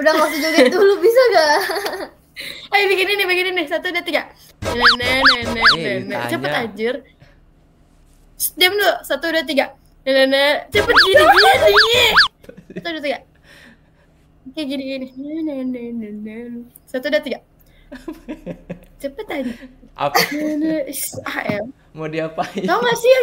udah gak usah joget dulu bisa gak ayo bikin ini bikin ini satu dua tiga nenek nenek nenek cepet anjir diam dulu satu dua tiga nenek cepet gini gini gini satu dua tiga Oke, gini gini satu dua tiga cepet aja apa ah, ya. mau diapain tau gak sih